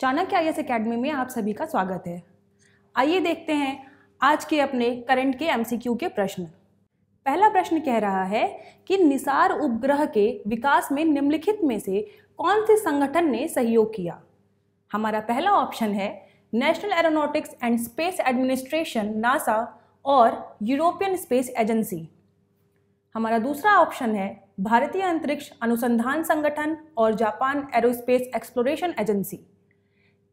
Chanakya I S academy में आप सभी का स्वागत है आइए देखते हैं आज के अपने करंट के एम के प्रश्न पहला प्रश्न कह रहा है कि निसार उपग्रह के विकास में निम्नलिखित में से कौन से संगठन ने सहयोग किया हमारा पहला ऑप्शन है national aeronautics and space administration NASA और यूरोपियन स्पेस एजेंसी हमारा दूसरा ऑप्शन है भारतीय अंतरिक्ष अनुसंधान संगठन और जापान एरोस्पेस एक्सप्लोरेशन एजेंसी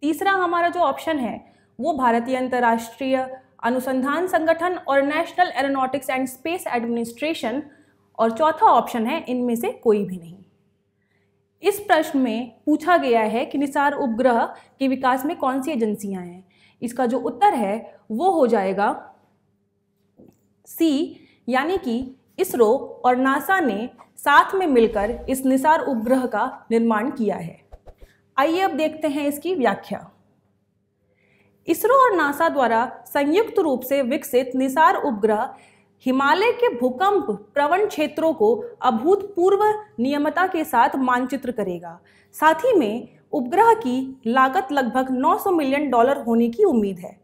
तीसरा हमारा जो ऑप्शन है वो भारतीय अंतर्राष्ट्रीय अनुसंधान संगठन और national aeronautics and space administration और चौथा ऑप्शन है इनमें से कोई भी नहीं इस प्रश्न में पूछा गया है कि निसार उपग्रह के विकास में कौन सी एजेंसियां हैं इसका जो उत्तर है वो हो जाएगा सी यानी कि इसरो और नासा ने साथ में मिलकर इस निसार उपग्रह का निर्माण किया है आइए अब देखते हैं इसकी व्याख्या इसरो और नासा द्वारा संयुक्त रूप से विकसित निसार उपग्रह हिमालय के भूकंप प्रवण क्षेत्रों को अभूतपूर्व नियमता के साथ मानचित्र करेगा साथ ही में उपग्रह की लागत लगभग 900 मिलियन डॉलर होने की उम्मीद है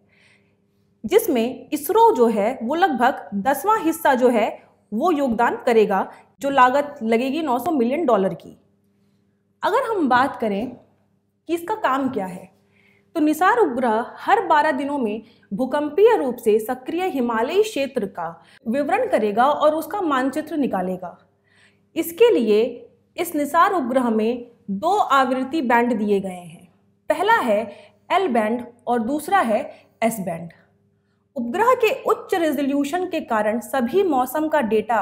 जिसमें इसरो जो है वो लगभग दसवां हिस्सा जो है वो योगदान करेगा जो लागत लगेगी 900 मिलियन डॉलर की अगर हम बात करें कि इसका काम क्या है तो निसार उपग्रह हर 12 दिनों में भूकंपीय रूप से सक्रिय हिमालयी क्षेत्र का विवरण करेगा और उसका मानचित्र निकालेगा इसके लिए इस निसार उपग्रह में दो आवृत्ति बैंड दिए गए हैं पहला है एल बैंड और दूसरा है एस बैंड उपग्रह के उच्च रेजोल्यूशन के कारण सभी मौसम का डेटा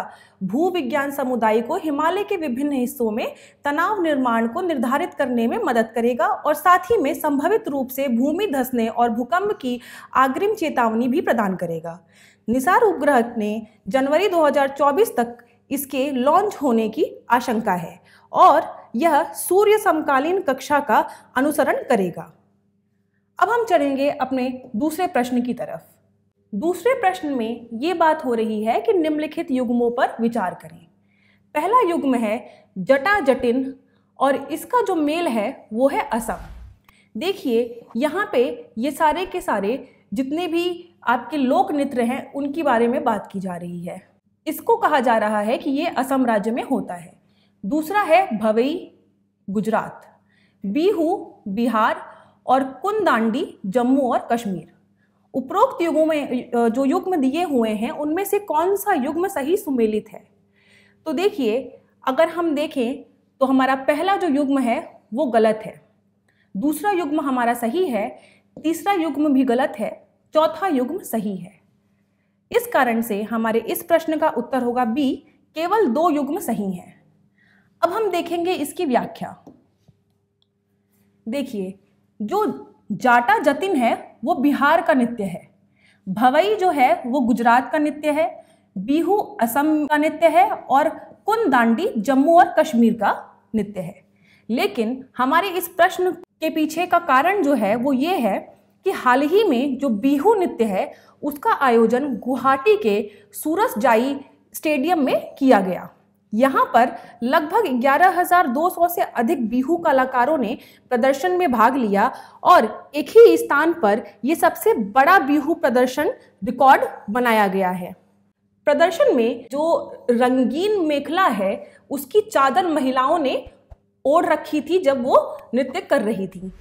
भू विज्ञान समुदाय को हिमालय के विभिन्न हिस्सों में तनाव निर्माण को निर्धारित करने में मदद करेगा और साथ ही में संभावित रूप से भूमि धसने और भूकंप की अग्रिम चेतावनी भी प्रदान करेगा निसार उपग्रह ने जनवरी 2024 तक इसके लॉन्च होने की आशंका है और यह सूर्य समकालीन कक्षा का अनुसरण करेगा अब हम चलेंगे अपने दूसरे प्रश्न की तरफ दूसरे प्रश्न में ये बात हो रही है कि निम्नलिखित युग्मों पर विचार करें पहला युग्म है जटा जटिन और इसका जो मेल है वो है असम देखिए यहाँ पे ये सारे के सारे जितने भी आपके लोक नृत्य हैं उनके बारे में बात की जा रही है इसको कहा जा रहा है कि ये असम राज्य में होता है दूसरा है भवई गुजरात बीहू बिहार और कुंदांडी जम्मू और कश्मीर उपरोक्त युगों में जो युग्म दिए हुए हैं उनमें से कौन सा युग्म सही सुमेलित है तो देखिए अगर हम देखें तो हमारा पहला जो युग्म है वो गलत है दूसरा युग्म हमारा सही है तीसरा युग्म भी गलत है चौथा युग्म सही है इस कारण से हमारे इस प्रश्न का उत्तर होगा बी केवल दो युग्म सही हैं अब हम देखेंगे इसकी व्याख्या देखिए जो जाटा जतिन है वो बिहार का नृत्य है भवई जो है वो गुजरात का नृत्य है बीहू असम का नृत्य है और कुन दांडी जम्मू और कश्मीर का नृत्य है लेकिन हमारे इस प्रश्न के पीछे का कारण जो है वो ये है कि हाल ही में जो बीहू नृत्य है उसका आयोजन गुवाहाटी के जाई स्टेडियम में किया गया यहाँ पर लगभग 11,200 से अधिक बिहू कलाकारों ने प्रदर्शन में भाग लिया और एक ही स्थान पर यह सबसे बड़ा बिहू प्रदर्शन रिकॉर्ड बनाया गया है प्रदर्शन में जो रंगीन मेखला है उसकी चादर महिलाओं ने ओढ़ रखी थी जब वो नृत्य कर रही थी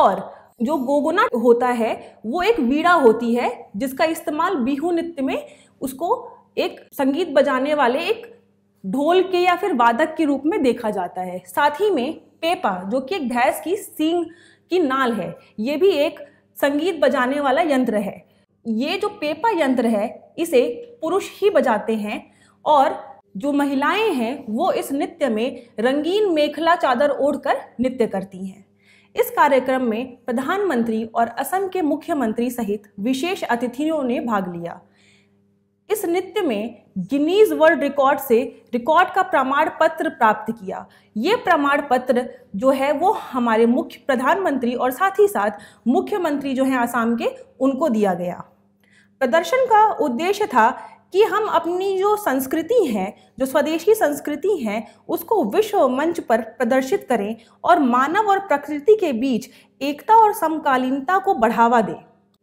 और जो गोगुना होता है वो एक वीड़ा होती है जिसका इस्तेमाल बिहू नृत्य में उसको एक संगीत बजाने वाले एक ढोल के या फिर वादक के रूप में देखा जाता है साथ ही में पेपा जो कि एक भैंस की सींग की नाल है ये भी एक संगीत बजाने वाला यंत्र है ये जो पेपा यंत्र है इसे पुरुष ही बजाते हैं और जो महिलाएं हैं वो इस नृत्य में रंगीन मेखला चादर ओढ़कर नृत्य करती हैं इस कार्यक्रम में प्रधानमंत्री और असम के मुख्यमंत्री सहित विशेष अतिथियों ने भाग लिया इस नृत्य में गिनीज वर्ल्ड रिकॉर्ड से रिकॉर्ड का प्रमाण पत्र प्राप्त किया ये प्रमाण पत्र जो है वो हमारे मुख्य प्रधानमंत्री और साथ ही साथ मुख्यमंत्री जो हैं आसाम के उनको दिया गया प्रदर्शन का उद्देश्य था कि हम अपनी जो संस्कृति है जो स्वदेशी संस्कृति है उसको विश्व मंच पर प्रदर्शित करें और मानव और प्रकृति के बीच एकता और समकालीनता को बढ़ावा दें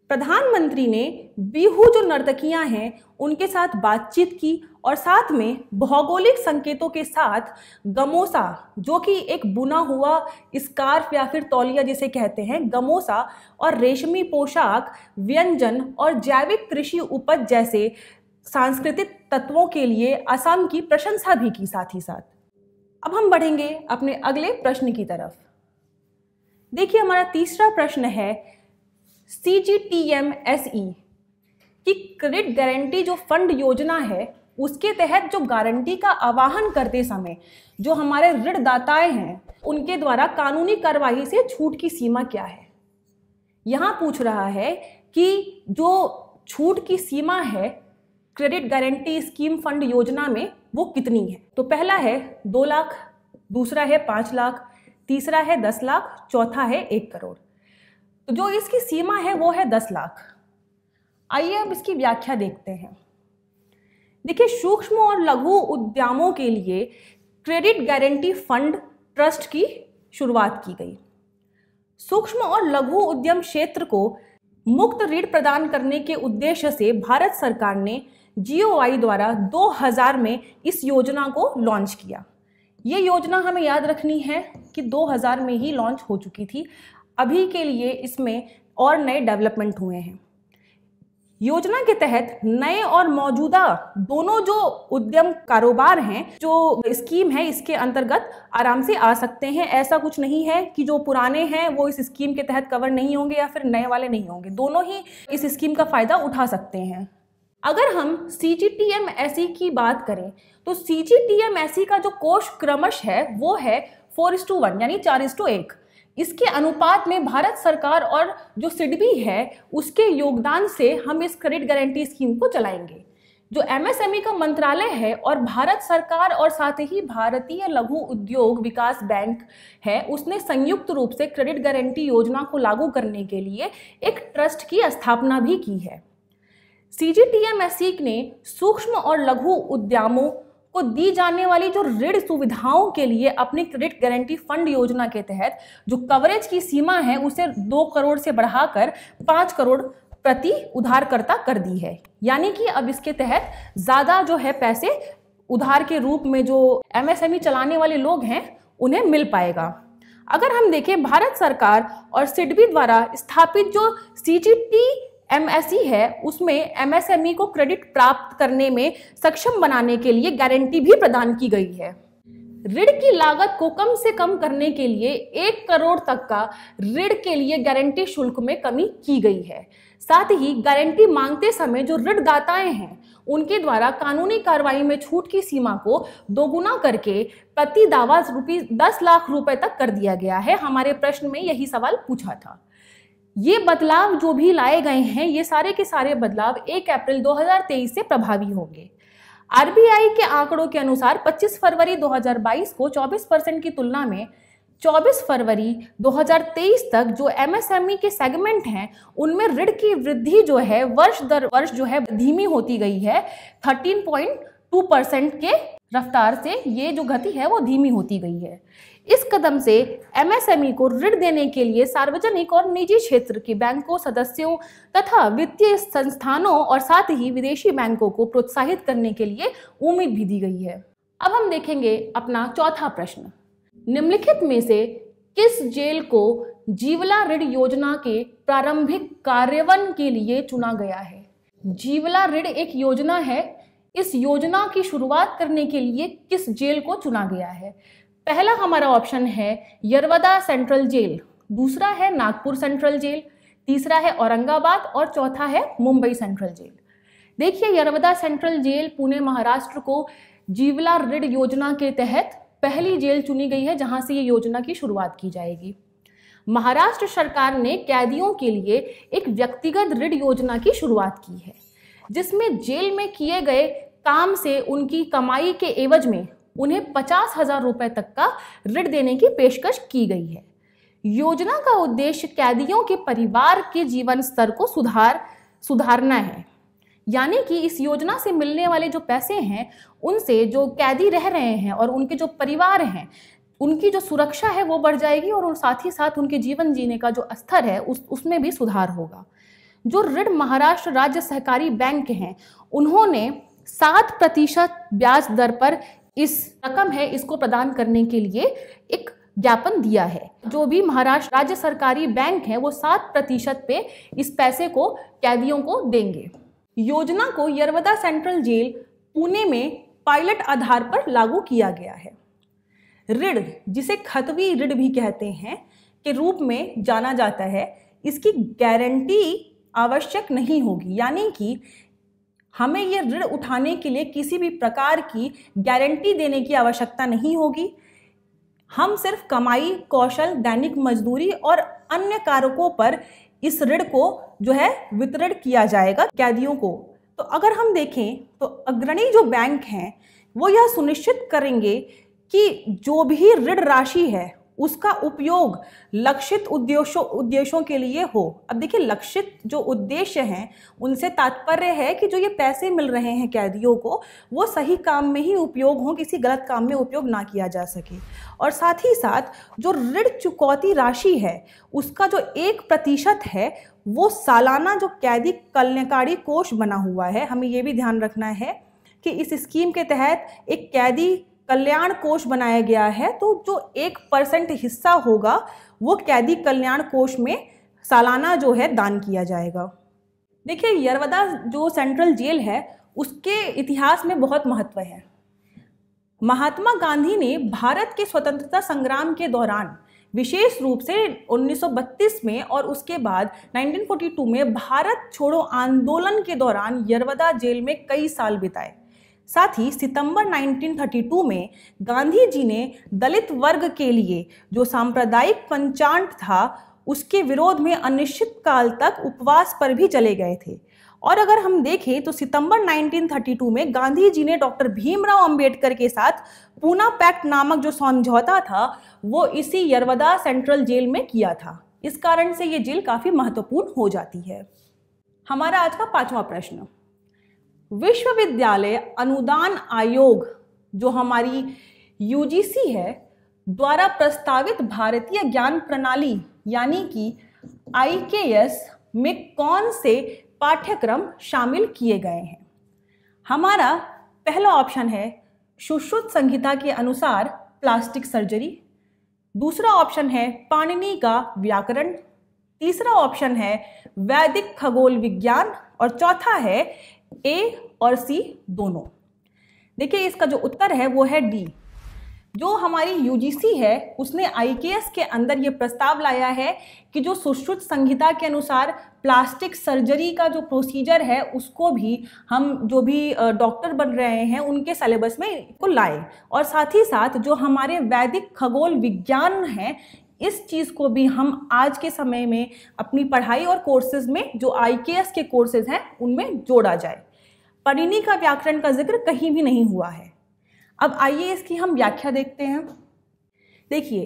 प्रधानमंत्री ने बिहू जो नर्तकियां हैं उनके साथ बातचीत की और साथ में भौगोलिक संकेतों के साथ गमोसा जो कि एक बुना हुआ स्कार्फ या फिर तौलिया जिसे कहते हैं गमोसा और रेशमी पोशाक व्यंजन और जैविक कृषि उपज जैसे सांस्कृतिक तत्वों के लिए असम की प्रशंसा भी की साथ ही साथ अब हम बढ़ेंगे अपने अगले प्रश्न की तरफ देखिए हमारा तीसरा प्रश्न है C G T M S E की क्रेडिट गारंटी जो फंड योजना है उसके तहत जो गारंटी का आवाहन करते समय जो हमारे ऋणदाताएं हैं उनके द्वारा कानूनी कार्रवाई से छूट की सीमा क्या है यहाँ पूछ रहा है कि जो छूट की सीमा है क्रेडिट गारंटी स्कीम फंड योजना में वो कितनी है तो पहला है दो लाख दूसरा है पाँच लाख तीसरा है दस लाख चौथा है एक करोड़ तो जो इसकी सीमा है वो है दस लाख आइए अब इसकी व्याख्या देखते हैं देखिए सूक्ष्म और लघु उद्यमों के लिए क्रेडिट गारंटी फंड ट्रस्ट की शुरुआत की गई सूक्ष्म और लघु उद्यम क्षेत्र को मुक्त ऋण प्रदान करने के उद्देश्य से भारत सरकार ने जीओआई द्वारा 2000 में इस योजना को लॉन्च किया ये योजना हमें याद रखनी है कि 2000 में ही लॉन्च हो चुकी थी अभी के लिए इसमें और नए डेवलपमेंट हुए हैं योजना के तहत नए और मौजूदा दोनों जो उद्यम कारोबार हैं जो स्कीम है इसके अंतर्गत आराम से आ सकते हैं ऐसा कुछ नहीं है कि जो पुराने हैं वो इस स्कीम के तहत कवर नहीं होंगे या फिर नए वाले नहीं होंगे दोनों ही इस स्कीम का फ़ायदा उठा सकते हैं अगर हम C G T M S C की बात करें तो C G T M S C का जो कोष क्रमश है वो है फोर इस टू वन यानी चार इस टू एक इसके अनुपात में भारत सरकार और जो सिडबी है उसके योगदान से हम इस क्रेडिट गारंटी स्कीम को चलाएंगे जो एमएसएमई e का मंत्रालय है और भारत सरकार और साथ ही भारतीय लघु उद्योग विकास बैंक है उसने संयुक्त रूप से क्रेडिट गारंटी योजना को लागू करने के लिए एक ट्रस्ट की स्थापना भी की है सी जी e e ने सूक्ष्म और लघु उद्यमों को दी जाने वाली जो ऋण सुविधाओं के लिए अपनी क्रेडिट गारंटी फंड योजना के तहत जो कवरेज की सीमा है उसे दो करोड़ से बढ़ाकर पाँच करोड़ प्रति उधारकर्ता कर दी है यानी कि अब इसके तहत ज़्यादा जो है पैसे उधार के रूप में जो एमएसएमई चलाने वाले लोग हैं उन्हें मिल पाएगा अगर हम देखें भारत सरकार और सिडबी द्वारा स्थापित जो सी एमएसई e है उसमें एमएसएमई e को क्रेडिट प्राप्त करने में सक्षम बनाने के लिए गारंटी भी प्रदान की गई है ऋण की लागत को कम से कम करने के लिए एक करोड़ तक का ऋण के लिए गारंटी शुल्क में कमी की गई है साथ ही गारंटी मांगते समय जो ऋणदाताएं हैं उनके द्वारा कानूनी कार्रवाई में छूट की सीमा को दोगुना करके प्रति दावा रुपीज दस लाख रुपए तक कर दिया गया है हमारे प्रश्न में यही सवाल पूछा था ये बदलाव जो भी लाए गए हैं ये सारे के सारे बदलाव 1 अप्रैल 2023 से प्रभावी होंगे आरबीआई के आंकड़ों के अनुसार 25 फरवरी 2022 को 24 परसेंट की तुलना में 24 फरवरी 2023 तक जो एमएसएमई के सेगमेंट हैं उनमें ऋण की वृद्धि जो है वर्ष दर वर्ष जो है धीमी होती गई है टू परसेंट के रफ्तार से ये जो गति है वो धीमी होती गई है इस कदम से एमएसएमई को ऋण देने के लिए सार्वजनिक और निजी क्षेत्र के बैंकों सदस्यों तथा वित्तीय संस्थानों और साथ ही विदेशी बैंकों को प्रोत्साहित करने के लिए उम्मीद भी दी गई है अब हम देखेंगे अपना चौथा प्रश्न निम्नलिखित में से किस जेल को जीवला ऋण योजना के प्रारंभिक कार्यवन के लिए चुना गया है जीवला ऋण एक योजना है इस योजना की शुरुआत करने के लिए किस जेल को चुना गया है पहला हमारा ऑप्शन है यरवदा सेंट्रल जेल दूसरा है नागपुर सेंट्रल जेल तीसरा है औरंगाबाद और चौथा है मुंबई सेंट्रल जेल देखिए यरवदा सेंट्रल जेल पुणे महाराष्ट्र को जीवला ऋण योजना के तहत पहली जेल चुनी गई है जहां से ये योजना की शुरुआत की जाएगी महाराष्ट्र सरकार ने कैदियों के लिए एक व्यक्तिगत ऋण योजना की शुरुआत की है जिसमें जेल में किए गए काम से उनकी कमाई के एवज में उन्हें पचास हजार रुपए तक का ऋण देने की पेशकश की गई है योजना का उद्देश्य कैदियों के परिवार के जीवन स्तर को सुधार सुधारना है यानी कि इस योजना से मिलने वाले जो पैसे हैं उनसे जो कैदी रह रहे हैं और उनके जो परिवार हैं उनकी जो सुरक्षा है वो बढ़ जाएगी और साथ ही साथ उनके जीवन जीने का जो स्तर है उस उसमें भी सुधार होगा जो ऋण महाराष्ट्र राज्य सहकारी बैंक के हैं उन्होंने सात प्रतिशत ब्याज दर पर इस रकम है इसको प्रदान करने के लिए एक ज्ञापन दिया है जो भी महाराष्ट्र राज्य सरकारी बैंक है वो सात प्रतिशत पे इस पैसे को कैदियों को देंगे योजना को यरवदा सेंट्रल जेल पुणे में पायलट आधार पर लागू किया गया है ऋण जिसे खतवी ऋण भी कहते हैं के रूप में जाना जाता है इसकी गारंटी आवश्यक नहीं होगी यानी कि हमें ये ऋण उठाने के लिए किसी भी प्रकार की गारंटी देने की आवश्यकता नहीं होगी हम सिर्फ कमाई कौशल दैनिक मजदूरी और अन्य कारकों पर इस ऋण को जो है वितरण किया जाएगा कैदियों को तो अगर हम देखें तो अग्रणी जो बैंक हैं वो यह सुनिश्चित करेंगे कि जो भी ऋण राशि है उसका उपयोग लक्षित उद्देश्यों उद्देश्यों के लिए हो अब देखिए लक्षित जो उद्देश्य हैं उनसे तात्पर्य है कि जो ये पैसे मिल रहे हैं कैदियों को वो सही काम में ही उपयोग हों किसी गलत काम में उपयोग ना किया जा सके और साथ ही साथ जो ऋण चुकौती राशि है उसका जो एक प्रतिशत है वो सालाना जो कैदी कल्याणकारी कोष बना हुआ है हमें ये भी ध्यान रखना है कि इस स्कीम के तहत एक कैदी कल्याण कोष बनाया गया है तो जो एक परसेंट हिस्सा होगा वो कैदी कल्याण कोष में सालाना जो है दान किया जाएगा देखिए यरवदा जो सेंट्रल जेल है उसके इतिहास में बहुत महत्व है महात्मा गांधी ने भारत के स्वतंत्रता संग्राम के दौरान विशेष रूप से 1932 में और उसके बाद 1942 में भारत छोड़ो आंदोलन के दौरान यरवदा जेल में कई साल बिताए साथ ही सितंबर 1932 में गांधी जी ने दलित वर्ग के लिए जो सांप्रदायिक पंचांग था उसके विरोध में अनिश्चित काल तक उपवास पर भी चले गए थे और अगर हम देखें तो सितंबर 1932 में गांधी जी ने डॉक्टर भीमराव अंबेडकर के साथ पूना पैक्ट नामक जो समझौता था वो इसी यरवदा सेंट्रल जेल में किया था इस कारण से ये जेल काफ़ी महत्वपूर्ण हो जाती है हमारा आज का पांचवा प्रश्न विश्वविद्यालय अनुदान आयोग जो हमारी यूजीसी है द्वारा प्रस्तावित भारतीय ज्ञान प्रणाली यानी कि आई में कौन से पाठ्यक्रम शामिल किए गए हैं हमारा पहला ऑप्शन है सुश्रुत संहिता के अनुसार प्लास्टिक सर्जरी दूसरा ऑप्शन है पाणिनि का व्याकरण तीसरा ऑप्शन है वैदिक खगोल विज्ञान और चौथा है ए और सी दोनों देखिए इसका जो उत्तर है वो है डी जो हमारी यूजीसी है उसने आईकेएस के अंदर ये प्रस्ताव लाया है कि जो सुश्रुत संहिता के अनुसार प्लास्टिक सर्जरी का जो प्रोसीजर है उसको भी हम जो भी डॉक्टर बन रहे हैं उनके सिलेबस में को लाए और साथ ही साथ जो हमारे वैदिक खगोल विज्ञान है इस चीज़ को भी हम आज के समय में अपनी पढ़ाई और कोर्सेज में जो आई के एस के कोर्सेज हैं उनमें जोड़ा जाए परिणी का व्याकरण का जिक्र कहीं भी नहीं हुआ है अब आइए इसकी हम व्याख्या देखते हैं देखिए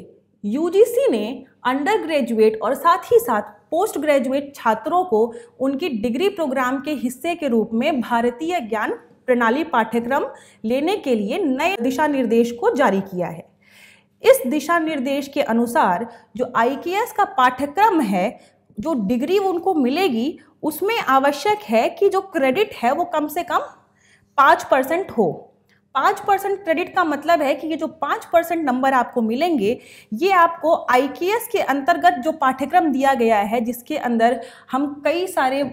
यूजीसी ने अंडर ग्रेजुएट और साथ ही साथ पोस्ट ग्रेजुएट छात्रों को उनकी डिग्री प्रोग्राम के हिस्से के रूप में भारतीय ज्ञान प्रणाली पाठ्यक्रम लेने के लिए नए दिशा निर्देश को जारी किया है इस दिशा निर्देश के अनुसार जो आई का पाठ्यक्रम है जो डिग्री उनको मिलेगी उसमें आवश्यक है कि जो क्रेडिट है वो कम से कम पाँच परसेंट हो पाँच परसेंट क्रेडिट का मतलब है कि ये जो पाँच परसेंट नंबर आपको मिलेंगे ये आपको आई के अंतर्गत जो पाठ्यक्रम दिया गया है जिसके अंदर हम कई सारे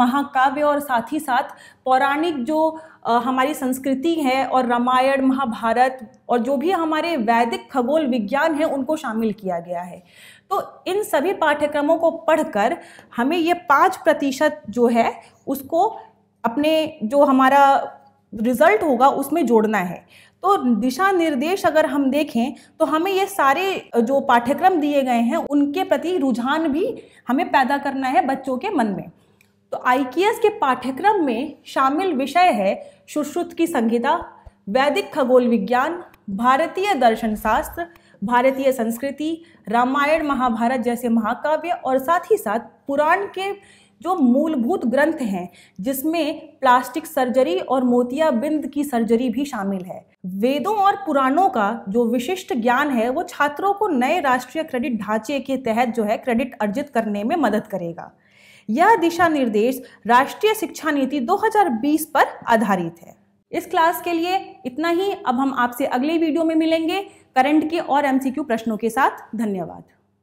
महाकाव्य और साथ ही साथ पौराणिक जो हमारी संस्कृति है और रामायण महाभारत और जो भी हमारे वैदिक खगोल विज्ञान है उनको शामिल किया गया है तो इन सभी पाठ्यक्रमों को पढ़कर हमें ये पाँच प्रतिशत जो है उसको अपने जो हमारा रिजल्ट होगा उसमें जोड़ना है तो दिशा निर्देश अगर हम देखें तो हमें ये सारे जो पाठ्यक्रम दिए गए हैं उनके प्रति रुझान भी हमें पैदा करना है बच्चों के मन में तो आई के पाठ्यक्रम में शामिल विषय है सुश्रुत की संहिता वैदिक खगोल विज्ञान भारतीय दर्शन शास्त्र भारतीय संस्कृति रामायण महाभारत जैसे महाकाव्य और साथ ही साथ पुराण के जो मूलभूत ग्रंथ हैं जिसमें प्लास्टिक सर्जरी और मोतियाबिंद की सर्जरी भी शामिल है वेदों और पुराणों का जो विशिष्ट ज्ञान है वो छात्रों को नए राष्ट्रीय क्रेडिट ढांचे के तहत जो है क्रेडिट अर्जित करने में मदद करेगा यह दिशा निर्देश राष्ट्रीय शिक्षा नीति 2020 पर आधारित है इस क्लास के लिए इतना ही अब हम आपसे अगले वीडियो में मिलेंगे करंट के और एमसीक्यू प्रश्नों के साथ धन्यवाद